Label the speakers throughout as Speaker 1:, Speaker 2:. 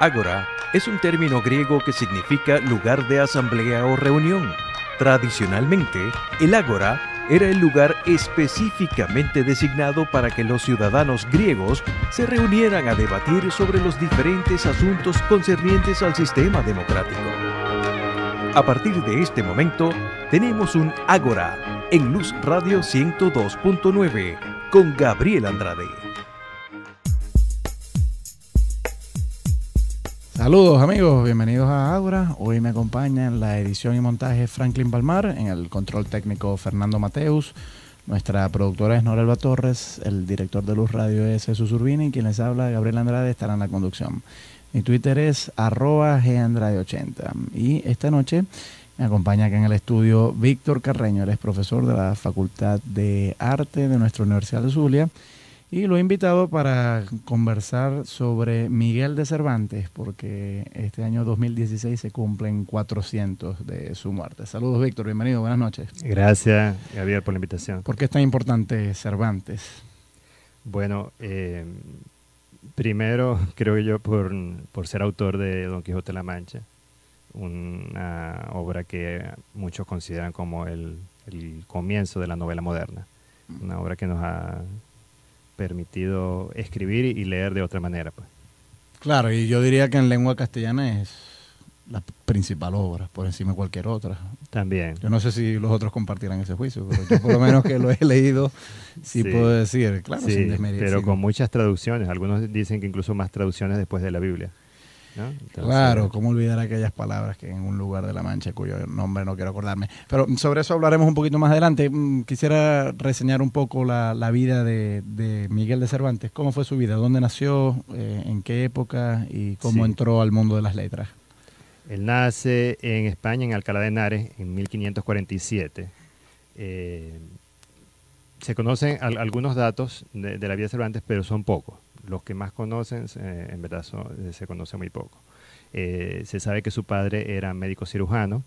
Speaker 1: Ágora es un término griego que significa lugar de asamblea o reunión. Tradicionalmente, el ágora era el lugar específicamente designado para que los ciudadanos griegos se reunieran a debatir sobre los diferentes asuntos concernientes al sistema democrático. A partir de este momento, tenemos un ágora en Luz Radio 102.9 con Gabriel Andrade. Saludos amigos, bienvenidos a Aura, Hoy me acompaña en la edición y montaje Franklin Palmar, en el control técnico Fernando Mateus, nuestra productora es Norelva Torres, el director de Luz Radio es Jesús Urbina y quien les habla, Gabriel Andrade, estará en la conducción. Mi Twitter es arroba gandrade80 y esta noche me acompaña acá en el estudio Víctor Carreño, él es profesor de la Facultad de Arte de nuestra Universidad de Zulia y lo he invitado para conversar sobre Miguel de Cervantes, porque este año 2016 se cumplen 400 de su muerte. Saludos, Víctor. Bienvenido. Buenas noches. Gracias, Javier, por la invitación. ¿Por qué es tan importante Cervantes? Bueno, eh,
Speaker 2: primero creo yo por, ser autor de Don Quijote de la Mancha, una obra que muchos consideran como el, el comienzo de la novela moderna, una obra que nos ha permitido escribir y leer de otra manera. Pues.
Speaker 1: Claro, y yo diría que en lengua castellana es la principal obra, por encima de cualquier otra. También. Yo no sé si los otros compartirán ese juicio, pero yo por lo menos que lo he leído, sí, puedo decir, claro, sí, Pero con muchas
Speaker 2: traducciones, algunos dicen que incluso más traducciones después de la Biblia claro,
Speaker 1: cómo olvidar aquellas palabras que en un lugar de la Mancha cuyo nombre no quiero acordarme. Pero sobre eso hablaremos un poquito más adelante. Mm, quisiera reseñar un poco la, vida de, Miguel de Cervantes. ¿Cómo fue su vida? ¿Dónde nació? Eh, ¿En qué época? ¿Y cómo entró al mundo de las letras?
Speaker 2: Él nace en España, en Alcalá de Henares, en 1547. Eh, se conocen algunos datos de la vida de Cervantes, pero son pocos los que más conocen, eh, en verdad eh, se conoce muy poco. Eh, se sabe que su padre era médico cirujano,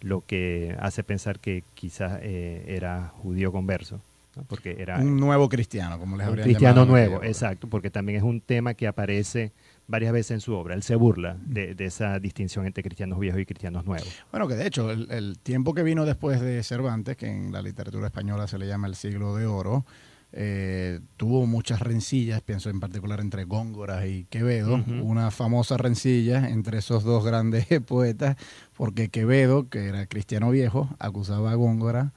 Speaker 2: lo que hace pensar que quizás era judío converso. Porque era, un nuevo cristiano, como les habría dicho. cristiano nuevo, exacto, porque también es un tema que aparece varias veces en su obra. Él se burla de, esa distinción entre cristianos viejos y cristianos nuevos.
Speaker 1: Bueno, que de hecho, el, tiempo que vino después de Cervantes, que en la literatura española se le llama el siglo de oro, eh, tuvo muchas rencillas, pienso en particular entre Góngora y Quevedo, una famosa rencilla entre esos dos grandes poetas, porque Quevedo, que era cristiano viejo, acusaba a Góngora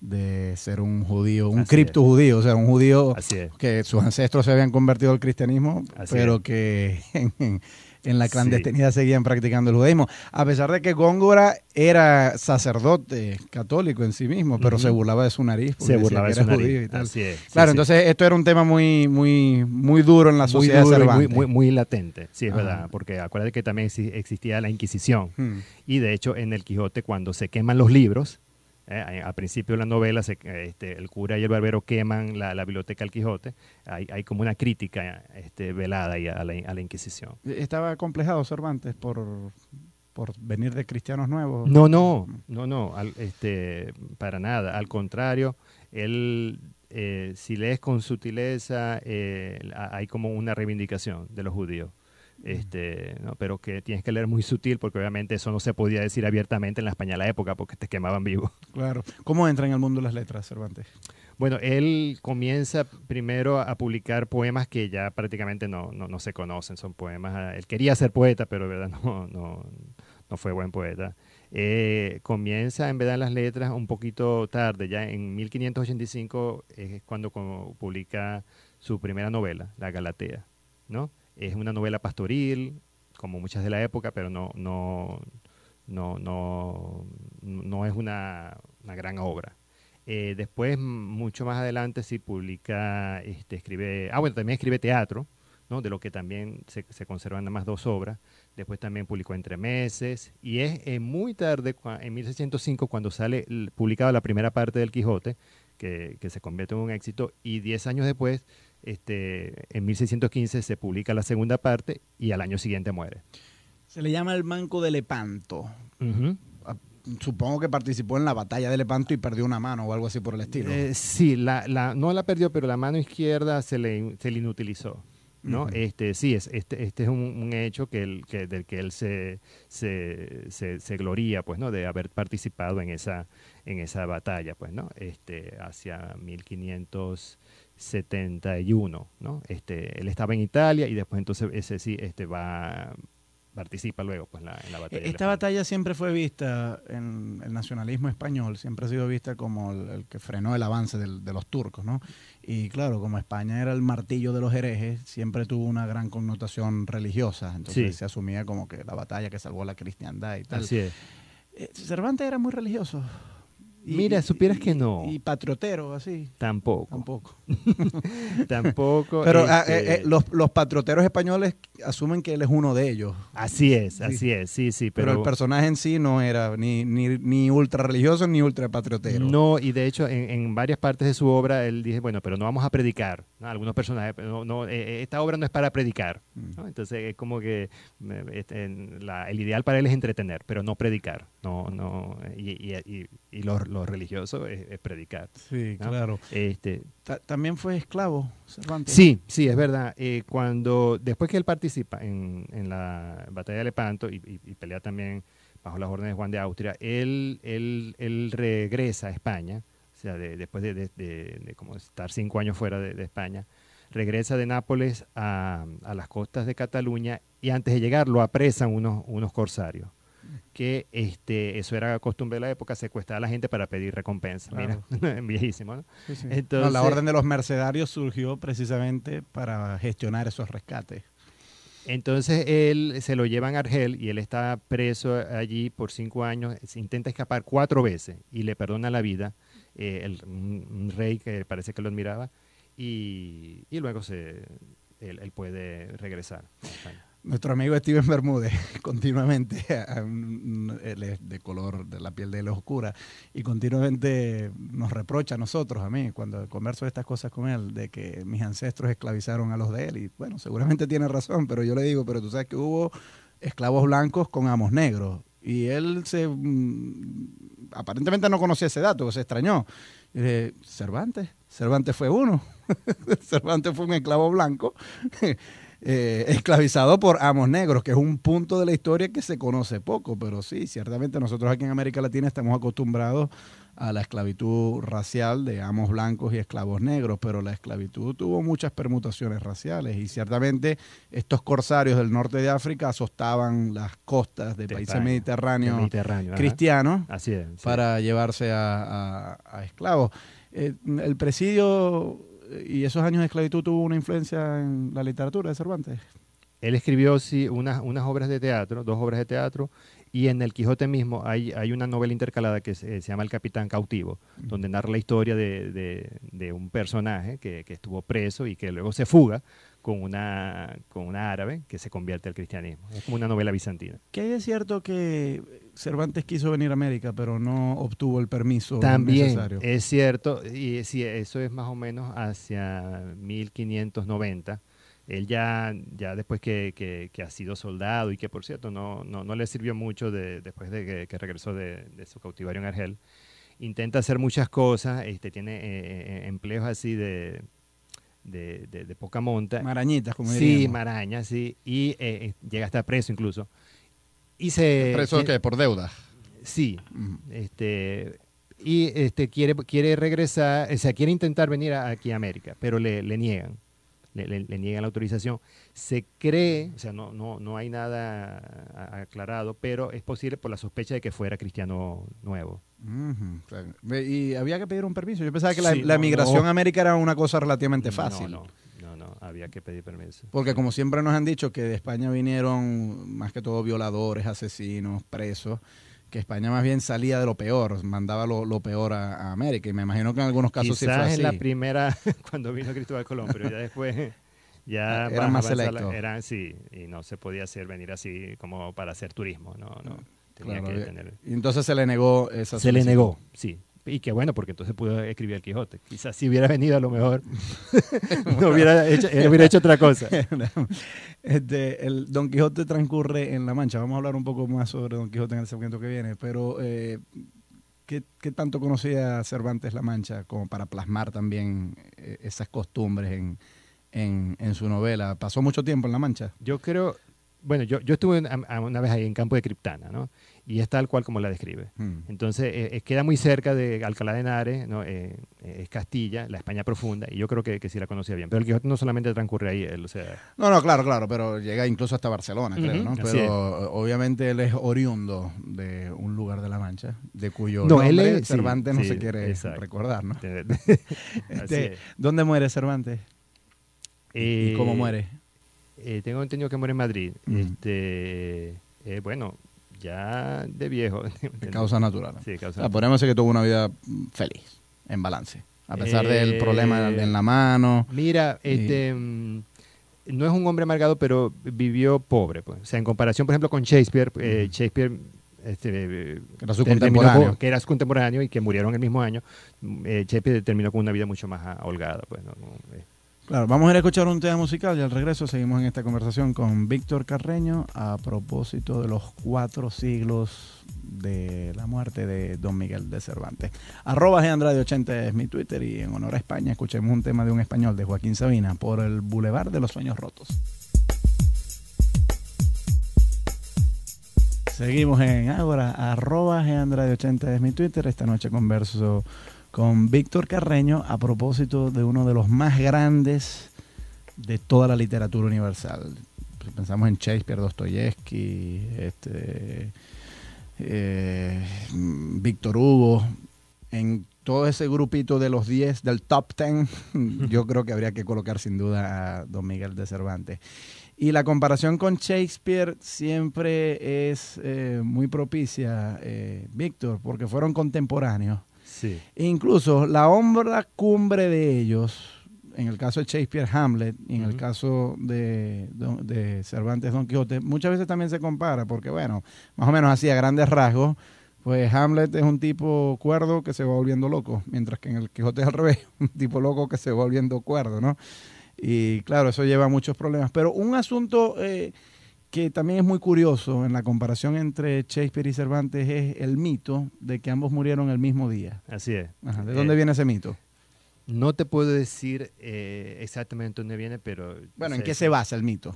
Speaker 1: de ser un judío, un cripto judío, o sea, un judío que sus ancestros se habían convertido al cristianismo, pero que en la clandestinidad seguían practicando el judaísmo. A pesar de que Góngora era sacerdote católico en sí mismo, pero se burlaba de su nariz. Porque se burlaba de su nariz. claro, entonces esto era un tema muy, muy, muy duro en la sociedad muy, muy, latente, sí, es verdad,
Speaker 2: porque acuérdate que también existía la Inquisición. Hmm. Y de hecho, en el Quijote, cuando se queman los libros, eh, al principio de la novela, este, el cura y el barbero queman la, biblioteca del Quijote. Hay, como una crítica este, velada a, la, Inquisición.
Speaker 1: Eh, ¿Estaba complejado Cervantes por, venir de cristianos nuevos? No, no, mm.
Speaker 2: no, no, este, para nada. Al contrario, él, eh, si lees con sutileza, eh, hay como una reivindicación de los judíos este, ¿no? pero que tienes que leer muy sutil porque obviamente eso no se podía decir abiertamente en la española época porque te quemaban vivo.
Speaker 1: Claro. ¿Cómo entra en el mundo las letras, Cervantes?
Speaker 2: Bueno, él comienza primero a publicar poemas que ya prácticamente no, no, se conocen, son poemas, ah, él quería ser poeta, pero de verdad no, no, no fue buen poeta. Eh, comienza en verdad las letras un poquito tarde, ya en 1585 es cuando publica su primera novela, La Galatea, ¿no? Es una novela pastoril, como muchas de la época, pero no, no, no, es una, gran obra. Eh, después, mucho más adelante, sí publica, este, escribe, ah, bueno, también escribe teatro, de lo que también se, conservan nada más dos obras. Después también publicó Entre Meses, y es muy tarde, en 1605, cuando sale publicada la primera parte del Quijote, que, se convierte en un éxito, y diez años después este, en 1615 se publica la segunda parte y al año siguiente muere.
Speaker 1: Se le llama el Manco de Lepanto. Ah, supongo que participó en la batalla de Lepanto y perdió una mano o algo así por el estilo. Eh, sí, la, no la perdió, pero la mano izquierda se le, se le inutilizó.
Speaker 2: ¿no? este, sí, es, este, este es un, hecho que, el, que del que él se, se, se, se, gloría, pues, ¿no? De haber participado en esa, en esa batalla, pues, ¿no? Este, hacia 1500... 71, ¿no? Este, él
Speaker 1: estaba en Italia y después entonces ese sí este, va, participa luego pues, en la batalla. E-, esta batalla siempre fue vista en el nacionalismo español, siempre ha sido vista como el, que frenó el avance de los turcos, ¿no? Y claro, como España era el martillo de los herejes, siempre tuvo una gran connotación religiosa, entonces se asumía como que la batalla que salvó la cristiandad y tal. Así es. Eh, Cervantes era muy religioso. Mira, supieras que no. Y patriotero, así. Tampoco. Tampoco. Tampoco. Pero ah, eh, este eh, los, los, patrioteros españoles asumen que él es uno de ellos. Así es, así es, sí, sí. Pero... el personaje en sí no era ni, ni, ultra religioso ni ultra patriotero. No, y de hecho
Speaker 2: en, en, varias partes de su obra él dice, bueno, pero no vamos a predicar. Algunos personajes, no, no, eh, esta obra no es para predicar. Mm. Entonces es como que mm, este, el ideal para él es entretener, pero no predicar. No, no, y, los religioso es, predicar. Sí, claro. Este, también fue esclavo
Speaker 1: Cervantes. Sí, sí, es
Speaker 2: verdad. Eh, cuando, después que él participa en, la batalla de Lepanto y, pelea también bajo las órdenes de Juan de Austria, él, él, regresa a España, o sea, después de, estar cinco años fuera de, España, regresa de Nápoles a, las costas de Cataluña y antes de llegar lo apresan unos, unos corsarios que este, eso era costumbre de la época, secuestrar a la gente para pedir recompensa. Mira, viejísimo, ¿no? Entonces, la orden de los
Speaker 1: mercenarios surgió precisamente para gestionar
Speaker 2: esos rescates. Entonces él se lo lleva en Argel y él está preso allí por cinco años, intenta escapar cuatro veces y le perdona la vida eh, el, un rey que parece que lo admiraba y, luego él, puede regresar
Speaker 1: a nuestro amigo Steven Bermúdez continuamente él es de color de la piel de él es oscura y continuamente nos reprocha a nosotros, a mí, cuando converso estas cosas con él, de que mis ancestros esclavizaron a los de él. Y bueno, seguramente tiene razón, pero yo le digo, pero tú sabes que hubo esclavos blancos con amos negros. Y él se mm, aparentemente no conocía ese dato, se extrañó. Cervantes, Cervantes fue uno. Cervantes fue un esclavo blanco. Eh, esclavizado por amos negros, que es un punto de la historia que se conoce poco, pero sí, ciertamente nosotros aquí en América Latina estamos acostumbrados a la esclavitud racial de amos blancos y esclavos negros, pero la esclavitud tuvo muchas permutaciones raciales y ciertamente estos corsarios del norte de África asustaban las costas de, países mediterráneos cristianos Así para llevarse a, esclavos. Eh, el presidio ¿Y esos años de esclavitud tuvo una influencia en la literatura de Cervantes? Él escribió unas, unas obras de teatro, dos obras de teatro,
Speaker 2: y en El Quijote mismo hay, hay una novela intercalada que se, eh, llama El Capitán Cautivo, donde narra la historia de, un personaje que, estuvo preso y que luego se fuga con una, con una árabe que se convierte al cristianismo. Es como una novela bizantina.
Speaker 1: Que es cierto que Cervantes quiso venir a América, pero no obtuvo el permiso También es
Speaker 2: cierto, y si eso es más o menos hacia 1590. Él ya, ya después que, ha sido soldado y que, por cierto, no, no, le sirvió mucho después de que, regresó de, su cautivario en Argel, intenta hacer muchas cosas, este, tiene eh, eh, empleos así de, de, poca monta. Marañitas, como diríamos. Sí, marañas, sí. Y eh, llega hasta preso incluso hice... ¿Preso que ¿Por deuda? Sí. este, y este, quiere, quiere regresar, o sea, quiere intentar venir aquí a América, pero le, niegan. Le, niegan la autorización. Se cree, o sea, no, no, no hay nada aclarado, pero es posible por la sospecha de que fuera cristiano nuevo.
Speaker 1: Y había que pedir un permiso. Yo pensaba que la, migración a América era una cosa relativamente fácil. No,
Speaker 2: había que pedir permiso.
Speaker 1: Porque como siempre nos han dicho que de España vinieron más que todo violadores, asesinos, presos, que España más bien salía de lo peor, mandaba lo, lo peor a, América. Y me imagino que en algunos casos sí fue así. en la primera,
Speaker 2: cuando vino Cristóbal Colón, pero ya después...
Speaker 1: ya ah, eran más selectos.
Speaker 2: Eran, sí, y no se podía hacer venir así como para hacer turismo, no, no.
Speaker 1: entonces se le negó esa Se le negó, sí. Y qué bueno, porque entonces pudo escribir el Quijote. Quizás si hubiera venido
Speaker 2: a lo mejor, no hubiera, hecho, eh, hubiera hecho otra cosa.
Speaker 1: Este, el Don Quijote transcurre en La Mancha. Vamos a hablar un poco más sobre Don Quijote en el segmento que viene, pero... Eh, ¿Qué, ¿qué, tanto conocía Cervantes La Mancha como para plasmar también eh, esas costumbres en, en, su novela? ¿Pasó mucho tiempo en La Mancha? Yo creo, bueno, yo, yo estuve una, una vez ahí en Campo de Criptana, ¿no?
Speaker 2: y es tal cual como la describe. Hmm. Entonces, eh, eh, queda muy cerca de Alcalá de Henares, ¿no? Eh, es Castilla, la España profunda, y yo creo que, sí la conocía bien. Pero el Quijote no solamente transcurre ahí, él, o sea...
Speaker 1: No, no, claro, claro, pero llega incluso hasta Barcelona, creo, ¿no? Pero obviamente él es oriundo de un lugar de La Mancha, de cuyo nombre Cervantes no se quiere recordar, ¿no? Este, ¿Dónde muere Cervantes? ¿Y cómo muere?
Speaker 2: tengo entendido que muere en Madrid. Este, bueno ya de viejo. De causa natural. Sí, causa ah,
Speaker 1: que tuvo una vida mm, feliz, en balance, a pesar del eh, problema en la mano. Mira, este
Speaker 2: mm, no es un hombre amargado, pero vivió pobre. Pues. O sea, en comparación, por ejemplo, con Shakespeare, eh, Shakespeare este, era su contemporáneo. que era su contemporáneo y que murieron el mismo año, mm, eh,
Speaker 1: Shakespeare terminó con una vida mucho más ah,
Speaker 2: holgada. Pues, ¿no?
Speaker 1: Claro, vamos a ir a escuchar un tema musical y al regreso seguimos en esta conversación con Víctor Carreño a propósito de los cuatro siglos de la muerte de Don Miguel de Cervantes. Arroba de Andrade 80 es mi Twitter y en honor a España escuchemos un tema de un español de Joaquín Sabina por el Boulevard de los Sueños Rotos. Seguimos en Ágora, arroba de 80 es mi Twitter. Esta noche converso con Víctor Carreño a propósito de uno de los más grandes de toda la literatura universal. Pensamos en Shakespeare, Dostoyevsky, este, eh, Víctor Hugo, en todo ese grupito de los 10, del top 10, yo creo que habría que colocar sin duda a don Miguel de Cervantes. Y la comparación con Shakespeare siempre es eh, muy propicia, eh, Víctor, porque fueron contemporáneos incluso la obra cumbre de ellos, en el caso de Shakespeare Hamlet y en el caso de, de, Cervantes Don Quijote, muchas veces también se compara, porque bueno, más o menos así a grandes rasgos, pues Hamlet es un tipo cuerdo que se va volviendo loco, mientras que en el Quijote al revés, un tipo loco que se va volviendo cuerdo, ¿no? Y claro, eso lleva a muchos problemas. Pero un asunto eh, que también es muy curioso en la comparación entre Shakespeare y Cervantes es el mito de que ambos murieron el mismo día. Así es. ¿De eh, dónde viene ese mito? No te
Speaker 2: puedo decir eh, exactamente dónde viene, pero... Bueno, ¿en qué se
Speaker 1: basa el mito?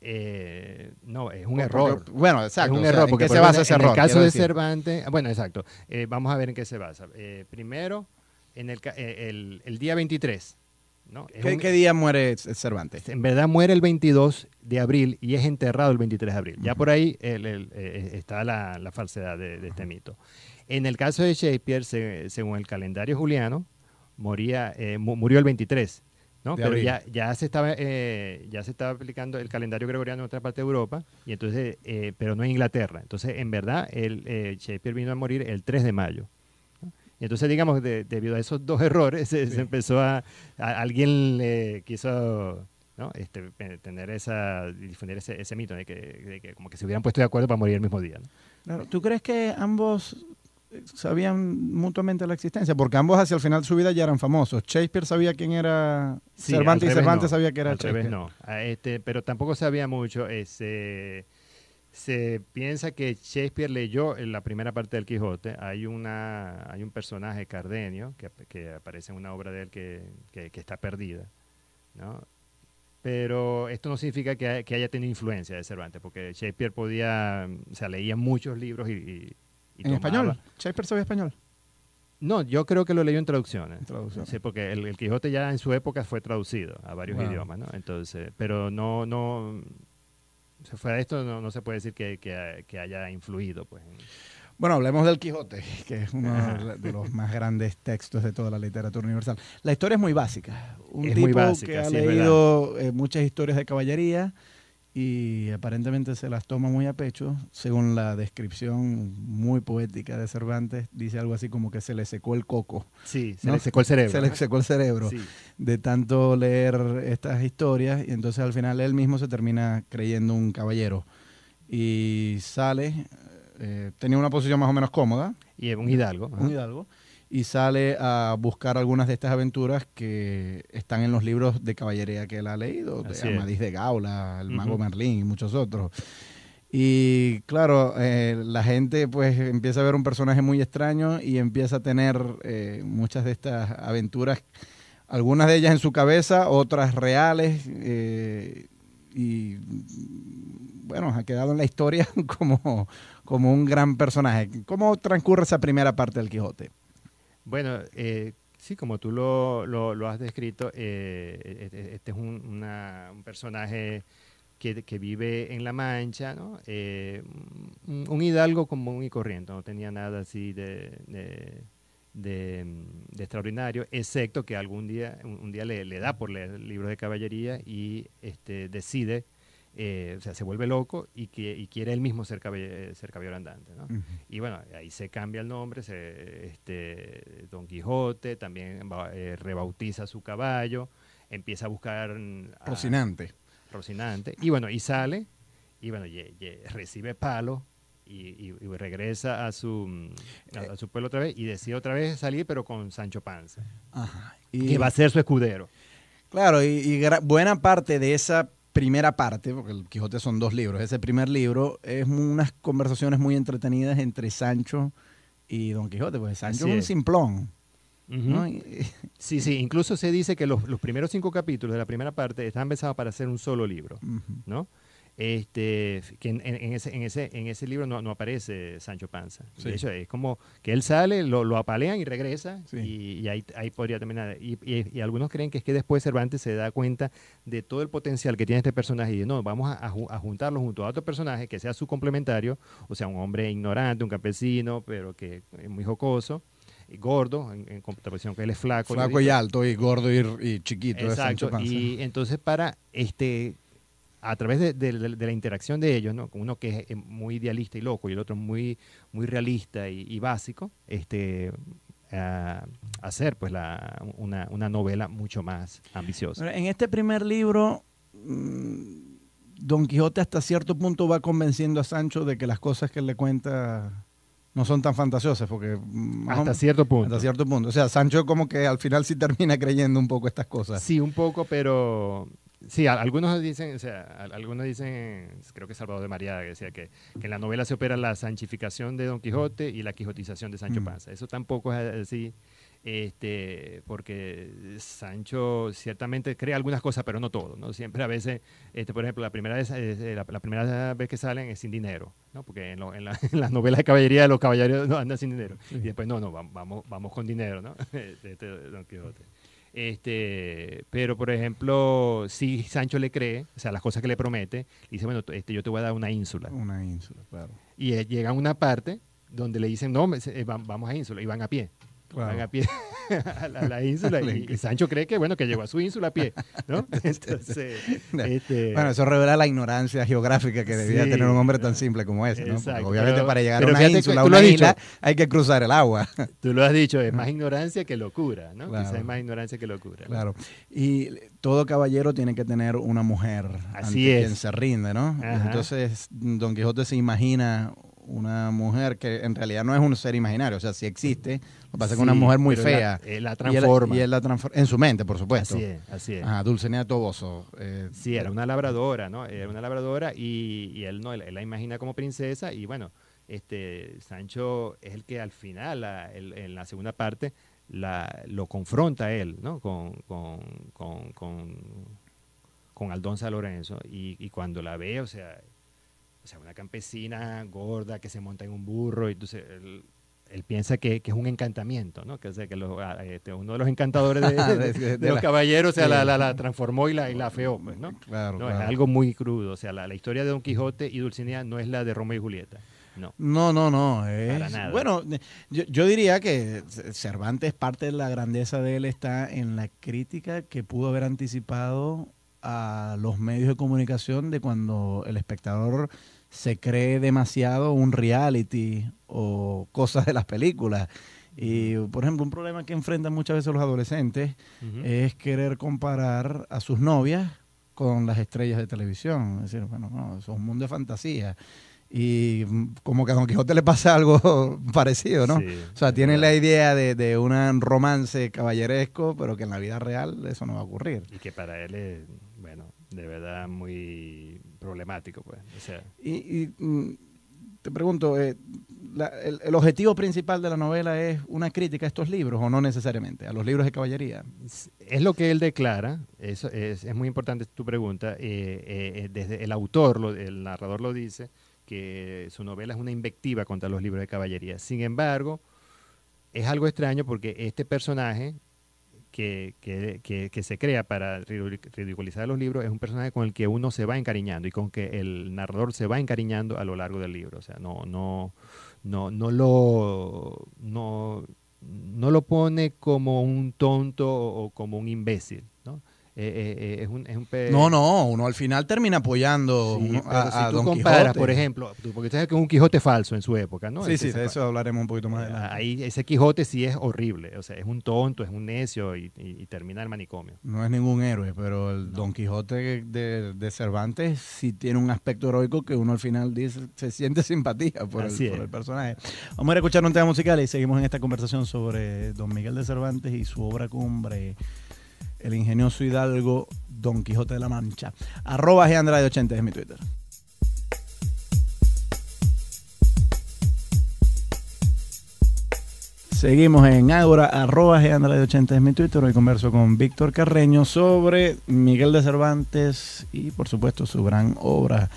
Speaker 2: Eh, no, es un error. bueno, exacto. Es un error. Porque, ¿En qué se basa ese error? En el caso de Cervantes, bueno, exacto. vamos a ver en qué se basa. primero, en el, el día 23 ¿En ¿Qué, día
Speaker 1: muere Cervantes? En
Speaker 2: verdad muere el 22 de abril y es enterrado el 23 de abril. Ya por ahí eh, eh, está la, falsedad de, este mito. En el caso de Shakespeare, según el calendario juliano, moría, eh, murió el 23. ¿no? Pero ya, se estaba, ya se estaba aplicando el calendario gregoriano en otra parte de Europa, y entonces, pero no en Inglaterra. Entonces, en verdad, el, Shakespeare vino a morir el 3 de mayo. Entonces, digamos, debido a esos dos errores, se, empezó a, alguien le quiso ¿no? Este, eh, tener esa, difundir ese, mito de que, como que se hubieran puesto
Speaker 1: de acuerdo para morir el mismo día. ¿Tú crees que ambos eh, sabían mutuamente la existencia? Porque ambos hacia el final de su vida ya eran famosos. Shakespeare sabía quién era Cervantes y Cervantes sabía que era Shakespeare. no.
Speaker 2: Ah, este, pero tampoco sabía mucho. Ese, se piensa que Shakespeare leyó en la primera parte del Quijote. Hay, una, hay un personaje, Cardenio, que, aparece en una obra de él que, está perdida. ¿no? Pero esto no significa que, haya, que tenido influencia de Cervantes, porque Shakespeare podía, o sea, leía muchos libros y... ¿En español? ¿Shakespeare sabía español? No, yo creo que lo leyó en traducciones. En porque el, Quijote ya en su época fue traducido a varios idiomas, ¿no? Entonces, pero no, no, fuera esto, no, se puede decir que, que, que haya influido. pues.
Speaker 1: Bueno, hablemos del Quijote, que es uno de los más grandes textos de toda la literatura universal. La historia es muy básica. Un tipo que ha leído eh, muchas historias de caballería, y aparentemente se las toma muy a pecho. Según la descripción muy poética de Cervantes, dice algo así como que se le secó el coco. Sí, se le secó el cerebro. Se le secó el cerebro de tanto leer estas historias y entonces al final él mismo se termina creyendo un caballero y sale, eh, tenía una posición más o menos cómoda. Y un hidalgo. Un hidalgo y sale a buscar algunas de estas aventuras que están en los libros de caballería que él ha leído, de Amadís de Gaula, El Mago Merlín y muchos otros. Y claro, eh, la gente pues empieza a ver un personaje muy extraño y empieza a tener eh, muchas de estas aventuras, algunas de ellas en su cabeza, otras reales. Eh, y bueno, ha quedado en la historia como, como un gran personaje. ¿Cómo transcurre esa primera parte del Quijote?
Speaker 2: Bueno, eh, sí, como tú lo, has descrito, eh, e, e, este es un, personaje que, vive en La Mancha, eh, un, hidalgo común y corriente, no tenía nada así de, mm, extraordinario, excepto que algún día, un, día le, da por leer libros de caballería y este, decide eh, o sea, se vuelve loco y, quiere él mismo ser, eh, ser caballero andante. Y bueno, ahí se cambia el nombre, se, este, Don Quijote también eh, rebautiza su caballo, empieza a buscar... Mm,
Speaker 1: Rocinante.
Speaker 2: Rocinante. Y bueno, y sale, y bueno, recibe palo. Y, regresa a su, mm, su pueblo otra vez y decide otra vez salir, pero con Sancho Panza, Y... que va a ser su escudero.
Speaker 1: Claro, y, y buena parte de esa primera parte, porque el Quijote son dos libros, ese primer libro es unas conversaciones muy entretenidas entre Sancho y Don Quijote, pues Sancho es un simplón.
Speaker 2: sí, sí, incluso se dice que los, los, primeros cinco capítulos de la primera parte están pensados para hacer un solo libro, ¿no? este, que en, ese, en, ese, en ese libro no, aparece Sancho Panza. De hecho, es como que él sale, lo, apalean y regresa, y, ahí, podría terminar. Y, algunos creen que es que después Cervantes se da cuenta de todo el potencial que tiene este personaje y dice, no, vamos a, juntarlo junto a otro personaje que sea su complementario, o sea, un hombre ignorante, un campesino, pero que es muy jocoso gordo, en, en comparación que
Speaker 1: él es flaco. Flaco y alto, y gordo y, y chiquito. Exacto. Y
Speaker 2: entonces para este a través de, la interacción de ellos, ¿no? uno que es eh, muy idealista y loco y el otro muy, muy realista y, básico, este, hacer
Speaker 1: pues una, novela mucho más ambiciosa. En este primer libro, mm, Don Quijote hasta cierto punto va convenciendo a Sancho de que las cosas que le cuenta no son tan fantasiosas, porque... Mm, hasta cierto punto. Hasta cierto punto. O sea, Sancho como que al final sí termina creyendo un poco estas cosas. Sí,
Speaker 2: un poco, pero Sí, algunos dicen, o sea, algunos dicen, creo que Salvador de María decía que, en la novela se opera la sanchificación de Don Quijote y la quijotización de Sancho mm. Panza. Eso tampoco es así, este, porque Sancho ciertamente cree algunas cosas, pero no todo, ¿no? Siempre a veces, este, por ejemplo, la primera vez, eh, la, primera vez que salen es sin dinero, ¿no? Porque en, las novelas de caballería los caballeros andan sin dinero. Y después, no, no, vamos, vamos con dinero, ¿no? Este, don Quijote. Este, pero por ejemplo, si Sancho le cree, o sea, las cosas que le promete, dice, bueno, este, yo te voy a dar una ínsula. Una ínsula, claro. Y eh, llega a una parte donde le dicen, no, eh, vamos a ínsula, y van a pie. Van a pie a la, isla y, Sancho cree que bueno que llegó a su ínsula a pie, ¿no? Este,
Speaker 1: este, bueno, eso revela la ignorancia geográfica que debía tener un hombre tan simple como ese, ¿no? obviamente para llegar a una ínsula, isla, hay que cruzar el agua. Tú lo has dicho, es más
Speaker 2: ignorancia que locura,
Speaker 1: ¿no? Quizás es más ignorancia que locura. Claro. Y todo caballero tiene que tener una mujer Así es. quien se rinde, ¿no? Entonces, Don Quijote se imagina una mujer que en realidad no es un ser imaginario, o sea, si existe, lo que pasa es una mujer muy fea. La, la transforma. Y él, la transforma. En su mente, por supuesto. Así es, así Dulcinea Toboso. Eh, sí, era una
Speaker 2: labradora, ¿no? Era una labradora y, él no, la imagina como princesa y bueno, este Sancho es el que al final, en la segunda parte, la, lo confronta él, ¿no? Con, con, con, con, Lorenzo. Y, cuando la ve, o sea, o sea, una campesina gorda que se monta en un burro, y entonces él piensa que, es un encantamiento, ¿no? Que, que ah, este, uno de los encantadores de, los caballeros, la, transformó y la, y la feó, oh, pues, eh, Es algo muy crudo, o sea, la, historia de Don Quijote y Dulcinea no es la de Romeo y Julieta. No,
Speaker 1: no, no. no Bueno, eh, yo, yo, diría que Cervantes, parte de la grandeza de él está en la crítica que pudo haber anticipado a los medios de comunicación de cuando el espectador se cree demasiado un reality o cosas de las películas. Y, por ejemplo, un problema que enfrentan muchas veces los adolescentes es querer comparar a sus novias con las estrellas de televisión. Es decir, bueno, eso es un mundo de fantasía. Y mm, como que a Don Quijote le pasa algo parecido, ¿no? o sea, tiene la idea de, de un romance caballeresco, pero que en la vida real eso no va a ocurrir.
Speaker 2: Y que para él es de verdad muy problemático. Pues.
Speaker 1: y, mm, te pregunto, eh, el, objetivo principal de la novela es una crítica a estos libros o no necesariamente, a los libros de caballería? Es lo que él declara, eso es, muy importante tu pregunta,
Speaker 2: eh, eh, desde el autor, el narrador lo dice, que su novela es una invectiva contra los libros de caballería. Sin embargo, es algo extraño porque este personaje que, que, que, se crea para ridiculizar los libros es un personaje con el que uno se va encariñando y con que el narrador se va encariñando a lo largo del libro. O sea, no, no, no, no lo no, no lo pone como un tonto o como un imbécil. Eh, eh, eh, es, un, es No, no, uno al
Speaker 1: final termina apoyando a, si tú por ejemplo,
Speaker 2: porque usted que es un Quijote falso en su época, ¿no? Sí, sí, de eso
Speaker 1: hablaremos un poquito más ah, Ahí ese Quijote sí es horrible, o sea, es un tonto, es un
Speaker 2: necio y, termina el manicomio.
Speaker 1: No es ningún héroe, pero el Don Quijote de, de, Cervantes sí tiene un aspecto heroico que uno al final dice, se siente simpatía por, el, por el, personaje. Vamos a escuchar un tema musical y seguimos en esta conversación sobre Don Miguel de Cervantes y su obra cumbre el ingenioso hidalgo Don Quijote de la Mancha. Arroba 80 es mi Twitter. Seguimos en Ágora, arroba 80 es mi Twitter. Hoy converso con Víctor Carreño sobre Miguel de Cervantes y por supuesto su gran obra,